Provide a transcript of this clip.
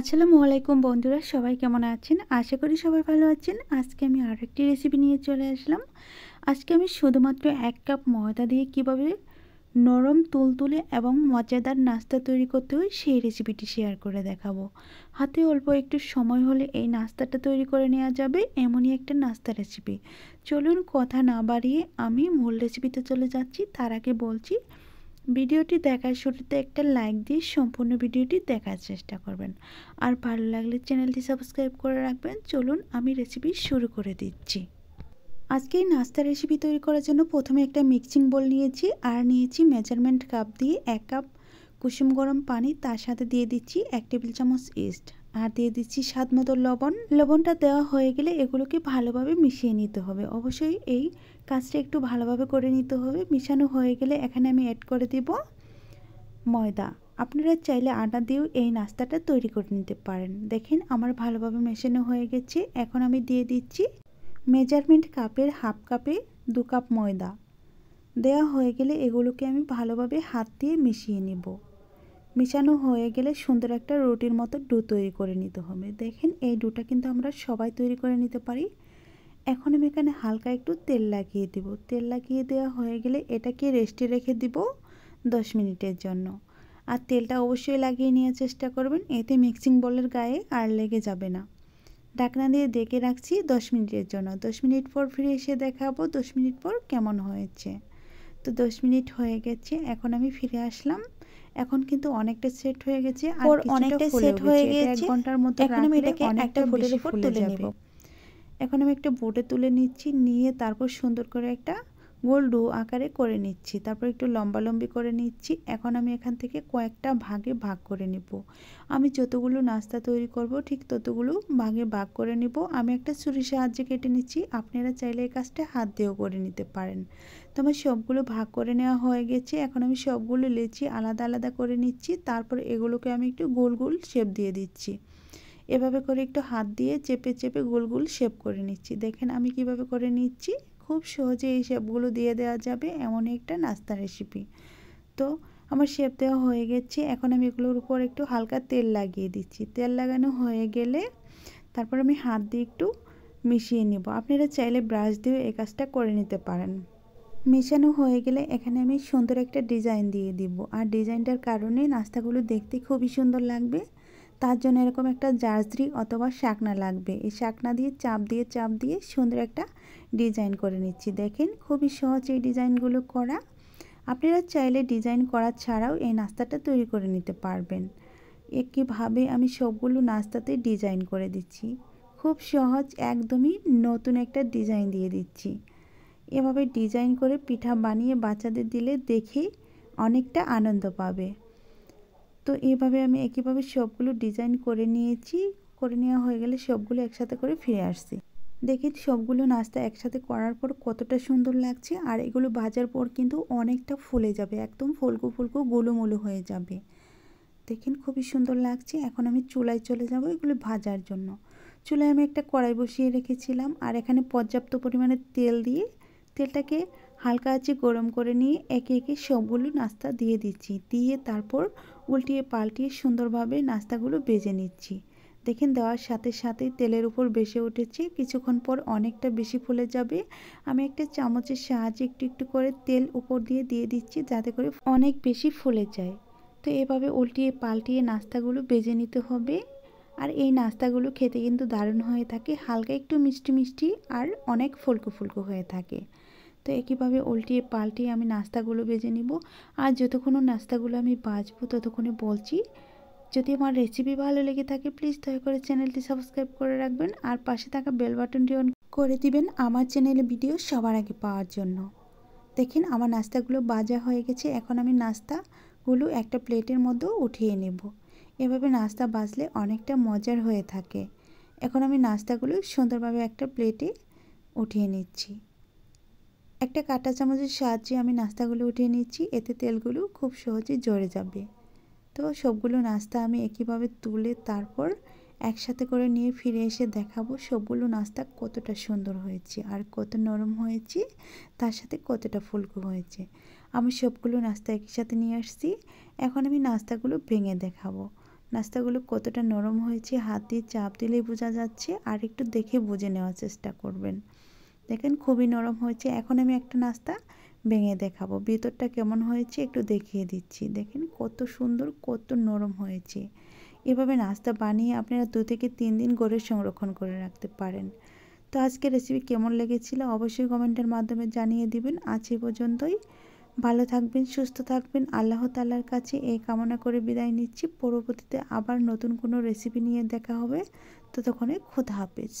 আসসালামু আলাইকুম বন্ধুরা সবাই কেমন আছেন আশা করি সবাই ভালো আছেন আজকে আমি আর একটি রেসিপি নিয়ে চলে আসলাম আজকে আমি শুধুমাত্র এক কাপ ময়দা দিয়ে কিভাবে নরম তুলতুলে এবং মজাদার নাস্তা তৈরি করতে হয় সেই রেসিপিটি শেয়ার করে দেখাবো হাতে অল্প একটু সময় হলে এই নাস্তাটা তৈরি করে নেওয়া যাবে এমনই একটা নাস্তা রেসিপি চলুন কথা না বাড়িয়ে আমি মূল রেসিপিতে চলে যাচ্ছি তার আগে বলছি ভিডিওটি দেখার শুরুতে একটা লাইক দিয়ে সম্পূর্ণ ভিডিওটি দেখার চেষ্টা করবেন আর ভালো লাগলে চ্যানেলটি সাবস্ক্রাইব করে রাখবেন চলুন আমি রেসিপি শুরু করে দিচ্ছি আজকে এই নাস্তা রেসিপি তৈরি করার জন্য প্রথমে একটা মিক্সিং বোল নিয়েছি আর নিয়েছি মেজারমেন্ট কাপ দিয়ে এক কাপ কুসুম গরম পানি তার সাথে দিয়ে দিচ্ছি এক টেবিল চামচ ইস্ট আর দিয়ে দিচ্ছি স্বাদ মতো লবণ লবণটা দেওয়া হয়ে গেলে এগুলোকে ভালোভাবে মিশিয়ে নিতে হবে অবশ্যই এই কাজটা একটু ভালোভাবে করে নিতে হবে মিশানো হয়ে গেলে এখানে আমি অ্যাড করে দিব ময়দা আপনারা চাইলে আটা দিয়েও এই নাস্তাটা তৈরি করে নিতে পারেন দেখেন আমার ভালোভাবে মেশানো হয়ে গেছে এখন আমি দিয়ে দিচ্ছি মেজারমেন্ট কাপের হাফ কাপে দু কাপ ময়দা দেয়া হয়ে গেলে এগুলোকে আমি ভালোভাবে হাত দিয়ে মিশিয়ে নেবো মিশানো হয়ে গেলে সুন্দর একটা রুটির মতো ডু তৈরি করে নিতে হবে দেখেন এই ডুটা কিন্তু আমরা সবাই তৈরি করে নিতে পারি এখন আমি এখানে হালকা একটু তেল লাগিয়ে দিব তেল লাগিয়ে দেওয়া হয়ে গেলে এটাকে রেস্টে রেখে দিব দশ মিনিটের জন্য আর তেলটা অবশ্যই লাগিয়ে নেওয়ার চেষ্টা করবেন এতে মিক্সিং বলের গায়ে আর লেগে যাবে না ঢাকনা দিয়ে ডেকে রাখছি দশ মিনিটের জন্য দশ মিনিট পর ফিরে এসে দেখাবো দশ মিনিট পর কেমন হয়েছে তো দশ মিনিট হয়ে গেছে এখন আমি ফিরে আসলাম এখন কিন্তু অনেকটা সেট হয়ে গেছে আর অনেকটা সেট হয়ে গেছে এক ঘন্টার মধ্যে এখন আমি এটাকে একটা বোটের উপর তুলে নেব এখন আমি একটা বোটে তুলে নিচ্ছি নিয়ে তারপর সুন্দর করে একটা গোল ডু আকারে করে নিচ্ছি তারপর একটু লম্বা লম্বি করে নিচ্ছি এখন আমি এখান থেকে কয়েকটা ভাগে ভাগ করে নিব আমি যতগুলো নাস্তা তৈরি করব ঠিক ততগুলো ভাগে ভাগ করে নিব আমি একটা ছুরির সাহায্যে কেটে নিচ্ছি আপনারা চাইলে এই কাজটা হাত দিয়েও করে নিতে পারেন তো আমার সবগুলো ভাগ করে নেওয়া হয়ে গেছে এখন আমি সবগুলো লেচি আলাদা আলাদা করে নিচ্ছি তারপর এগুলোকে আমি একটু গোল গোল শেপ দিয়ে দিচ্ছি এভাবে করে একটু হাত দিয়ে চেপে চেপে গোল গোল শেপ করে নিচ্ছি দেখেন আমি কিভাবে করে নিচ্ছি খুব সহজে এই শেপগুলো দিয়ে দেওয়া যাবে এমন একটা নাস্তা রেসিপি তো আমার শেপ দেওয়া হয়ে গেছে এখন আমি এগুলোর উপর একটু হালকা তেল লাগিয়ে দিচ্ছি তেল লাগানো হয়ে গেলে তারপর আমি হাত দিয়ে একটু মিশিয়ে নেব আপনারা চাইলে ব্রাশ দিয়েও এই কাজটা করে নিতে পারেন মেশানো হয়ে গেলে এখানে আমি সুন্দর একটা ডিজাইন দিয়ে দিব আর ডিজাইনটার কারণে নাস্তাগুলো দেখতে খুবই সুন্দর লাগবে তার জন্য এরকম একটা জার্জরি অথবা শাকনা লাগবে এই শাকনা দিয়ে চাপ দিয়ে চাপ দিয়ে সুন্দর একটা ডিজাইন করে নিচ্ছি দেখেন খুবই সহজ এই ডিজাইনগুলো করা আপনারা চাইলে ডিজাইন করা ছাড়াও এই নাস্তাটা তৈরি করে নিতে পারবেন একইভাবে আমি সবগুলো নাস্তাতে ডিজাইন করে দিচ্ছি খুব সহজ একদমই নতুন একটা ডিজাইন দিয়ে দিচ্ছি এভাবে ডিজাইন করে পিঠা বানিয়ে বাচ্চাদের দিলে দেখে অনেকটা আনন্দ পাবে তো এইভাবে আমি একইভাবে সবগুলো ডিজাইন করে নিয়েছি করে নেওয়া হয়ে গেলে সবগুলো একসাথে করে ফিরে আসছি দেখি সবগুলো নাস্তা একসাথে করার পর কতটা সুন্দর লাগছে আর এগুলো ভাজার পর কিন্তু অনেকটা ফুলে যাবে একদম ফুলকো ফুলকো গোলুমোলো হয়ে যাবে দেখেন খুবই সুন্দর লাগছে এখন আমি চুলায় চলে যাব এগুলো ভাজার জন্য চুলায় আমি একটা কড়াই বসিয়ে রেখেছিলাম আর এখানে পর্যাপ্ত পরিমাণে তেল দিয়ে তেলটাকে হালকা আছে গরম করে নিয়ে একে একে সবগুলো নাস্তা দিয়ে দিচ্ছি দিয়ে তারপর উল্টিয়ে পাল্টিয়ে সুন্দরভাবে নাস্তাগুলো বেজে নিচ্ছি দেখেন দেওয়ার সাথে সাথেই তেলের উপর বেসে উঠেছে কিছুক্ষণ পর অনেকটা বেশি ফুলে যাবে আমি একটা চামচের সাহায্যে একটু একটু করে তেল উপর দিয়ে দিয়ে দিচ্ছি যাতে করে অনেক বেশি ফুলে যায় তো এভাবে উল্টিয়ে পাল্টিয়ে নাস্তাগুলো বেজে নিতে হবে আর এই নাস্তাগুলো খেতে কিন্তু দারুণ হয়ে থাকে হালকা একটু মিষ্টি মিষ্টি আর অনেক ফুলকো ফুলকো হয়ে থাকে তো একইভাবে উল্টিয়ে পাল্টিয়ে আমি নাস্তাগুলো বেজে নিব আর যতক্ষণ নাস্তাগুলো আমি বাজবো ততক্ষণে বলছি যদি আমার রেসিপি ভালো লেগে থাকে প্লিজ দয়া করে চ্যানেলটি সাবস্ক্রাইব করে রাখবেন আর পাশে থাকা বেল বাটনটি অন করে দিবেন আমার চ্যানেলে ভিডিও সবার আগে পাওয়ার জন্য দেখেন আমার নাস্তাগুলো বাজা হয়ে গেছে এখন আমি নাস্তাগুলো একটা প্লেটের মধ্যে উঠিয়ে নেব এভাবে নাস্তা বাজলে অনেকটা মজার হয়ে থাকে এখন আমি নাস্তাগুলো সুন্দরভাবে একটা প্লেটে উঠিয়ে নিচ্ছি একটা কাঁটা চামচের সাহায্যে আমি নাস্তাগুলো উঠিয়ে নিচ্ছি এতে তেলগুলো খুব সহজে জড়ে যাবে তো সবগুলো নাস্তা আমি একইভাবে তুলে তারপর একসাথে করে নিয়ে ফিরে এসে দেখাবো সবগুলো নাস্তা কতটা সুন্দর হয়েছে আর কত নরম হয়েছে তার সাথে কতটা ফুলকু হয়েছে আমি সবগুলো নাস্তা একসাথে নিয়ে আসছি এখন আমি নাস্তাগুলো ভেঙে দেখাবো নাস্তাগুলো কতটা নরম হয়েছে হাত দিয়ে চাপ দিলেই বোঝা যাচ্ছে আর একটু দেখে বুঝে নেওয়ার চেষ্টা করবেন দেখেন খুবই নরম হয়েছে এখন আমি একটা নাস্তা ভেঙে দেখাবো ভেতরটা কেমন হয়েছে একটু দেখিয়ে দিচ্ছি দেখেন কত সুন্দর কত নরম হয়েছে এভাবে নাস্তা বানিয়ে আপনারা দু থেকে তিন দিন গড়ে সংরক্ষণ করে রাখতে পারেন তো আজকে রেসিপি কেমন লেগেছিল অবশ্যই কমেন্টের মাধ্যমে জানিয়ে দিবেন আজ এ পর্যন্তই ভালো থাকবেন সুস্থ থাকবেন আল্লাহ তাল্লার কাছে এই কামনা করে বিদায় নিচ্ছি পরবর্তীতে আবার নতুন কোনো রেসিপি নিয়ে দেখা হবে ততক্ষণে খোদা হাফেজ